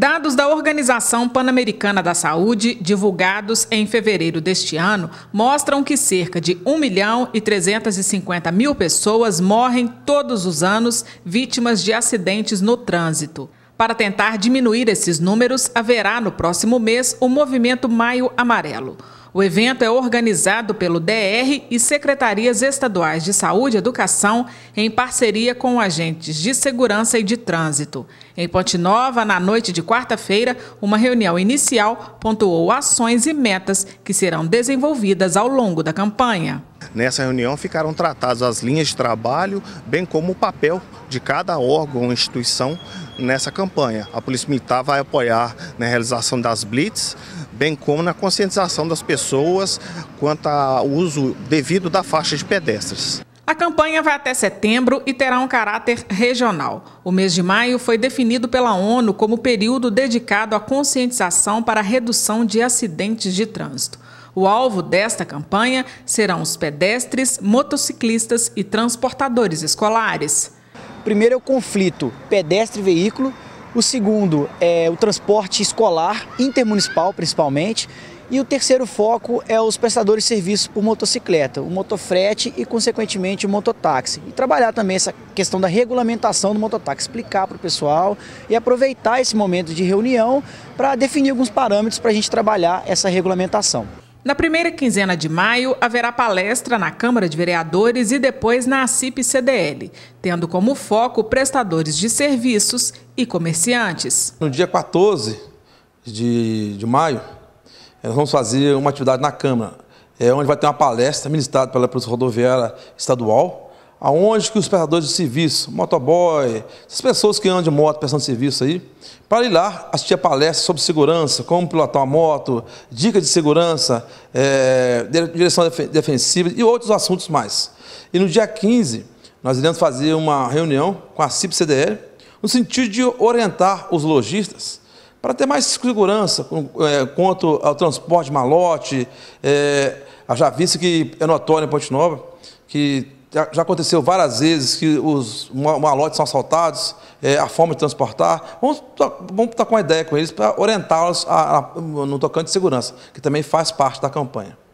Dados da Organização Pan-Americana da Saúde, divulgados em fevereiro deste ano, mostram que cerca de 1 milhão e 350 mil pessoas morrem todos os anos vítimas de acidentes no trânsito. Para tentar diminuir esses números, haverá no próximo mês o Movimento Maio Amarelo. O evento é organizado pelo DR e secretarias estaduais de Saúde e Educação em parceria com agentes de segurança e de trânsito. Em Ponte Nova, na noite de quarta-feira, uma reunião inicial pontuou ações e metas que serão desenvolvidas ao longo da campanha. Nessa reunião ficaram tratadas as linhas de trabalho, bem como o papel de cada órgão, ou instituição nessa campanha. A Polícia Militar vai apoiar na né, realização das blitz, bem como na conscientização das pessoas quanto ao uso devido da faixa de pedestres. A campanha vai até setembro e terá um caráter regional. O mês de maio foi definido pela ONU como período dedicado à conscientização para a redução de acidentes de trânsito. O alvo desta campanha serão os pedestres, motociclistas e transportadores escolares. Primeiro é o conflito pedestre-veículo o segundo é o transporte escolar, intermunicipal principalmente. E o terceiro foco é os prestadores de serviços por motocicleta, o motofrete e, consequentemente, o mototáxi. E trabalhar também essa questão da regulamentação do mototáxi, explicar para o pessoal e aproveitar esse momento de reunião para definir alguns parâmetros para a gente trabalhar essa regulamentação. Na primeira quinzena de maio, haverá palestra na Câmara de Vereadores e depois na ACIP CDL, tendo como foco prestadores de serviços e comerciantes. No dia 14 de, de maio, nós vamos fazer uma atividade na Câmara, é, onde vai ter uma palestra ministrada pela Polícia Rodoviária Estadual, aonde que os prestadores de serviço, motoboy, essas pessoas que andam de moto prestando serviço aí, para ir lá assistir a palestra sobre segurança, como pilotar uma moto, dicas de segurança, é, direção defensiva e outros assuntos mais. E no dia 15, nós iremos fazer uma reunião com a CIP-CDL, no sentido de orientar os lojistas para ter mais segurança é, quanto ao transporte de malote. É, já visto que é notório em Ponte Nova, que já aconteceu várias vezes que os malotes são assaltados, é, a forma de transportar. Vamos, vamos estar com uma ideia com eles para orientá-los no tocante de segurança, que também faz parte da campanha.